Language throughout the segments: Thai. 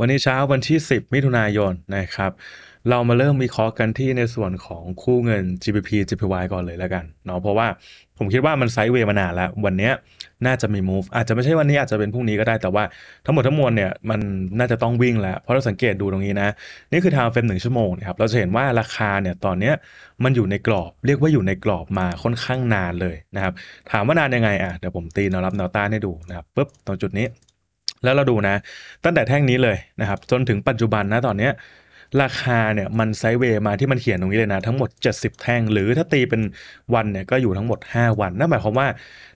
วันนี้เช้าวันที่ 10 มิถุนายนนะครับเรามาเริ่มวิเคราะห์กันที่ในส่วนของคู่เงิน GBP GPY ก่อนเลยแล้วกันเนาะเพราะว่าผมคิดว่ามันไซด์เวย์มานานแล้ว วันนี้น่าจะมี move อาจจะไม่ใช่วันนี้ อาจจะเป็นพรุ่งนี้ก็ได้แต่ว่าทั้งหมดทั้งมวลเนี่ยมันน่าจะต้องวิ่งแล้ว เพราะเราสังเกตดูตรงนี้นะนี่คือทางเฟรมหนึ่งชั่วโมงนะครับเราจะเห็นว่าราคาเนี่ยตอนนี้มันอยู่ในกรอบเรียกว่าอยู่ในกรอบมาค่อนข้างนานเลยนะครับถามว่านานยังไงอ่ะเดี๋ยวผมตีแนวรับแนวต้านให้ดูนะครับปุ๊บตรงจุดนี้แล้วเราดูนะ ตั้งแต่แท่งนี้เลยนะครับจนถึงปัจจุบันนะตอนเนี้ยราคาเนี่ยมันไซเวย์มาที่มันเขียนตรงนี้เลยนะ ทั้งหมด 70 แท่ง หรือถ้าตีเป็นวันเนี่ยก็อยู่ทั้งหมด 5 วันนั่นหมายความว่า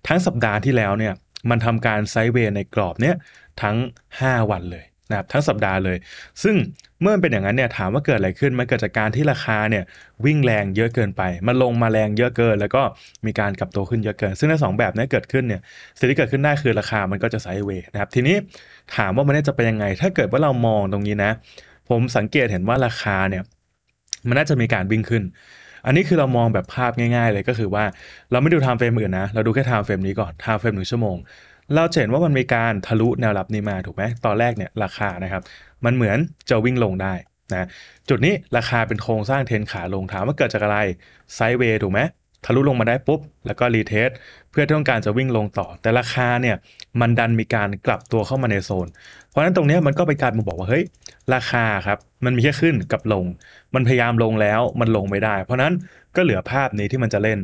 ทั้งสัปดาห์ที่แล้วเนี่ย มันทำการไซเวย์ในกรอบเนี้ยทั้ง 5 วันเลยนะครับทั้งสัปดาห์เลย ซึ่งเมื่อเป็นอย่างนั้นเนี่ย ถามว่าเกิดอะไรขึ้น มันเกิดจากการที่ราคาเนี่ยวิ่งแรงเยอะเกินไป มันลงมาแรงเยอะเกิน แล้วก็มีการกลับตัวขึ้นเยอะเกิน ซึ่งทั้งสองแบบนี้เกิดขึ้นเนี่ย สิ่งที่เกิดขึ้นได้คือราคา มันก็จะไซด์เวย์นะครับ ทีนี้ถามว่ามันจะเป็นยังไง ถ้าเกิดว่าเรามองตรงนี้นะ ผมสังเกตเห็นว่าราคาเนี่ย มันน่าจะมีการวิ่งขึ้น อันนี้คือเรามองแบบภาพง่าย ๆ เลยก็คือว่า เราไม่ดูไทม์เฟรมอื่นนะ เราดูแค่ไทม์เฟรมนี้ก่อนไทม์เฟรมหนึ่งชั่วโมงเราเห็นว่ามันมีการทะลุแนวรับนี้มาถูกไหมตอนแรกเนี่ยราคานะครับ มันเหมือนจะวิ่งลงได้นะ จุดนี้ราคาเป็นโครงสร้างเทนขาลงถามว่าเกิดจากอะไรไซเวย์ถูกไหมทะลุลงมาได้ปุ๊บ แล้วก็รีเทสเพื่อต้องการจะวิ่งลงต่อ แต่ราคาเนี่ยมันดันมีการกลับตัวเข้ามาในโซน เพราะฉะนั้นตรงนี้มันก็เป็นการมาบอกว่าเฮ้ยราคาครับมันมีแค่ขึ้นกับลง มันพยายามลงแล้วมันลงไม่ได้ เพราะนั้นก็เหลือภาพนี้ที่มันจะเล่น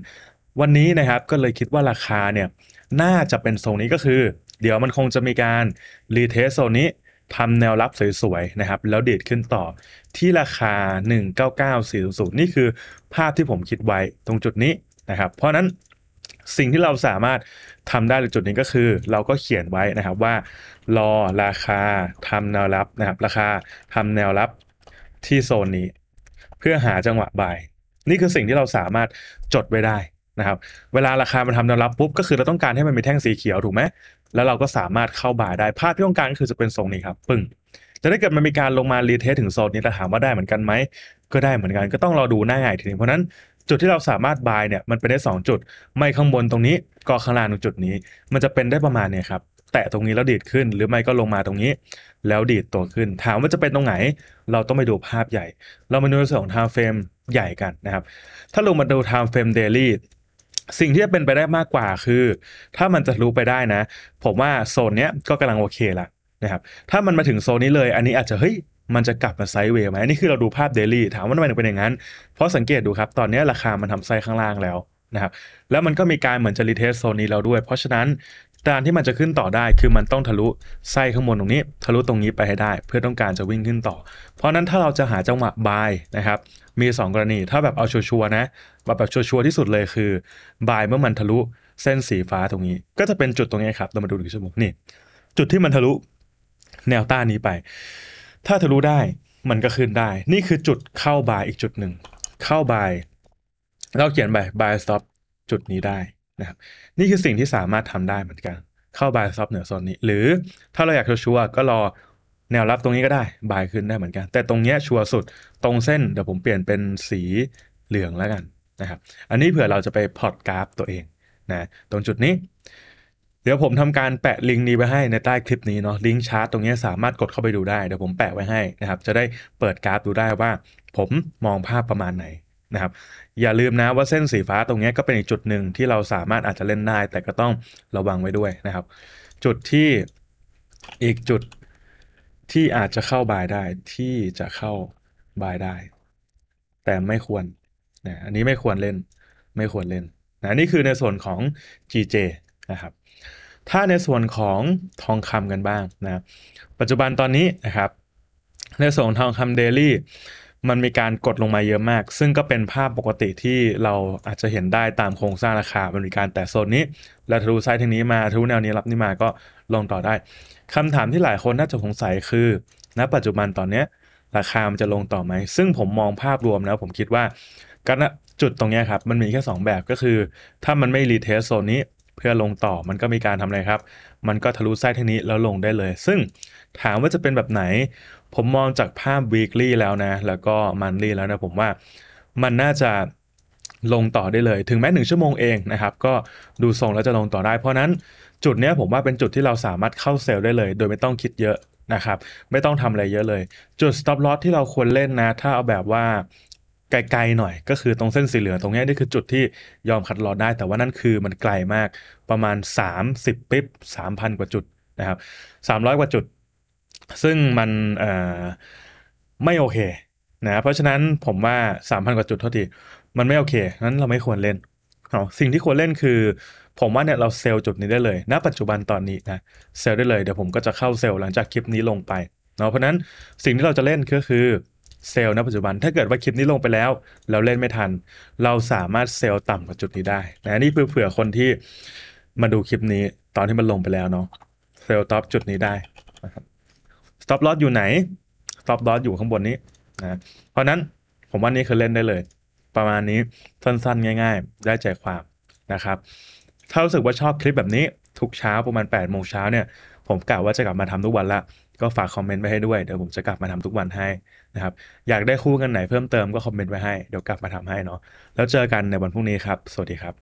วันนี้นะครับก็เลยคิดว่าราคาเนี่ยน่าจะเป็นทรงนี้ก็คือ เดี๋ยวมันคงจะมีการรีเทสโซนนี้ทำแนวรับสวยๆนะครับแล้วเดดขึ้นต่อที่ราคา199400นี่คือภาพที่ผมคิดไว้ตรงจุดนี้นะครับ เพราะนั้นสิ่งที่เราสามารถทำได้ในจุดนี้ก็คือ เราก็เขียนไว้นะครับว่า รอราคาทำแนวรับนะครับ ราคาทำแนวรับที่โซนนี้ เพื่อหาจังหวะบ่าย นี่คือสิ่งที่เราสามารถจดไว้ได้นะครับเวลาราคามันทำแนวรับปุ๊บ ก็คือเราต้องการให้มันมีแท่งสีเขียวถูกไหมแล้วเราก็สามารถเข้าบ่ายได้ ภาพที่ต้องการก็คือจะเป็นทรงนี้ครับ ปึ้งแต่ถ้าเกิดมันมีการลงมารีเทสถึงโซนนี้แต่ถามว่าได้เหมือนกันไหม ก็ได้เหมือนกันก็ต้องรอดูหน้าง่ายทีนึง เพราะนั้นจุดที่เราสามารถบายเนี่ยมันเป็นได้ 2 จุด ไม่ข้างบนตรงนี้ก็ข้างล่างตรงจุดนี้ มันจะเป็นได้ประมาณเนี่ยครับ แตะตรงนี้แล้วดีดขึ้น หรือไม่ก็ลงมาตรงนี้ แล้วดีดตัวขึ้น ถามว่าจะเป็นตรงไหน เราต้องไปดูภาพใหญ่ เรามาดูส่วนของ time frame ใหญ่กันนะครับถ้าลงมาดู time frame daily สิ่งที่จะเป็นไปได้มากกว่าคือ ถ้ามันจะรู้ไปได้นะ ผมว่าโซนเนี้ยก็กำลังโอเคละนะครับถ้ามันมาถึงโซนนี้เลย อันนี้อาจจะเฮ้ย มันจะกลับมาไซด์เวย์ไหมนนี่คือเราดูภาพเดลี่ถามว่าทำไมถึงเป็นอย่างนั้นเพราะสังเกตดูครับ ตอนนี้ราคามันทำไซด์ข้างล่างแล้วนะครับแล้วมันก็มีการเหมือนจะรีเทสโซนนี้เราด้วย เพราะฉะนั้นการที่มันจะขึ้นต่อได้คือมันต้องทะลุไส้ข้างบนตรงนี้ ทะลุตรงนี้ไปให้ได้ เพื่อต้องการจะวิ่งขึ้นต่อ เพราะนั้นถ้าเราจะหาจังหวะบายนะครับ มี 2 กรณีถ้าแบบเอาชัวร์นะแบบชัวร์ที่สุดเลยคือ บายเมื่อมันทะลุเส้นสีฟ้าตรงนี้ ก็จะเป็นจุดตรงนี้ครับ เรามาดูดีชั่วโมงนี่จุดที่มันทะลุแนวต้านนี้ไป ถ้าทะลุได้มันก็ขึ้นได้ นี่คือจุดเข้าบายอีกจุดหนึ่งเข้าบายเราเขียนไปบายสต็อปจุดนี้ได้นะครับนี่คือสิ่งที่สามารถทำได้เหมือนกัน เข้าบายซับเหนือโซนนี้หรือ ถ้าเราอยากชัวร์ก็รอแนวรับตรงนี้ก็ได้บายขึ้นได้เหมือนกัน แต่ตรงเนี้ยชัวร์สุดตรงเส้นเดี๋ยวผมเปลี่ยนเป็นสีเหลืองแล้วกันนะครับอันนี้เผื่อเราจะไปพอร์ตกราฟตัวเองนะตรงจุดนี้ เดี๋ยวผมทำการแปะลิงก์นี้ไปให้ในใต้คลิปนี้เนาะลิงก์ชาร์ตตรงนี้สามารถกดเข้าไปดูได้เดี๋ยวผมแปะไว้ให้นะครับจะได้เปิดกราฟ ดูได้ว่า ผมมองภาพประมาณไหนนะครับอย่าลืมนะว่าเส้นสีฟ้าตรงนี้ก็เป็นอีกจุดหนึ่งที่เราสามารถอาจจะเล่นได้แต่ก็ต้องระวังไว้ด้วยนะครับ จุดที่อีกจุดที่อาจจะเข้า บายได้ ที่จะเข้าบายได้ แต่ไม่ควรนะอันนี้ไม่ควรเล่นไม่ควรเล่นนะนี่คือในส่วนของ GJ นะครับ ถ้าในส่วนของทองคำกันบ้างนะปัจจุบันตอนนี้นะครับ ในส่วนทองคำเดลี่มันมีการกดลงมาเยอะมาก ซึ่งก็เป็นภาพปกติที่เราอาจจะเห็นได้ตามโครงสร้างราคามันมีการแต่โซนนี้ และทะลุไซด์ทางนี้มาทะลุแนวนี้รับนี่มาก็ลงต่อได้ คำถามที่หลายคนน่าจะสงสัยคือ ณ ปัจจุบันตอนเนี้ราคามันจะลงต่อไหม ซึ่งผมมองภาพรวมแล้วผมคิดว่าการจุดตรงนี้ครับ มันมีแค่ 2 แบบก็คือ ถ้ามันไม่รีเทสโซนนี้เพื่อลงต่อมันก็มีการทำอะไรครับ มันก็ทะลุไส้เทคนี้แล้วลงได้เลย ซึ่งถามว่าจะเป็นแบบไหน ผมมองจากภาพ weekly แล้วนะ แล้วก็ monthly แล้วนะผมว่ามันน่าจะลงต่อได้เลย ถึงแม้หนึ่งชั่วโมงเองนะครับ ก็ดูทรงแล้วจะลงต่อได้ เพราะนั้นจุดนี้ผมว่าเป็นจุดที่เราสามารถเข้าเซลล์ได้เลย โดยไม่ต้องคิดเยอะนะครับ ไม่ต้องทำอะไรเยอะเลย จุด stop loss ที่เราควรเล่นนะ ถ้าเอาแบบว่าไกลๆ หน่อยก็คือตรงเส้นสีเหลืองตรงนี้นี่คือจุดที่ยอมคัดลอดได้แต่ว่านั่นคือมันไกลมากประมาณ 30ปิ๊บ3,000 กว่าจุดนะครับ300 กว่าจุด ซึ่งมันไม่โอเคนะเพราะฉะนั้นผมว่า 3,000 กว่าจุดเท่าที่มันไม่โอเคนั้นเราไม่ควรเล่นสิ่งที่ควรเล่นคือ ผมว่าเนี่ยเราเซลล์จุดนี้ได้เลยณนะปัจจุบันตอนนี้นะเซลล์ได้เลยเดี๋ยวผมก็จะเข้าเซลล์หลังจากคลิปนี้ลงไปเนาะเพราะนั้นสิ่งที่เราจะเล่นก็คือเซลล์ณปัจจุบันถ้าเกิดว่าคลิปนี้ลงไปแล้ว เราเล่นไม่ทัน เราสามารถเซลล์ต่ำกว่าจุดนี้ได้นะนี่เพื่อเผื่อคนที่มาดูคลิปนี้ตอนที่มันลงไปแล้วเนาะเซลล์ท็อปจุดนี้ได้นะครับสต็อปลอสอยู่ไหนสต็อปลอสอยู่ข้างบนนี้นะเพราะนั้นผมว่านี้คือเล่นได้เลย ประมาณนี้สั้นๆง่าย ๆ ได้ใจความนะครับ ถ้ารู้สึกว่าชอบคลิปแบบนี้ทุกเช้าประมาณ8โมงเช้าเนี่ยผมกะว่าจะกลับมาทำทุกวันละก็ฝากคอมเมนต์ไปให้ด้วย เดี๋ยวผมจะกลับมาทำทุกวันให้นะครับ อยากได้คู่กันไหนเพิ่มเติมก็คอมเมนต์ไว้ให้ เดี๋ยวกลับมาทำให้เนาะ แล้วเจอกันในวันพรุ่งนี้ครับ สวัสดีครับ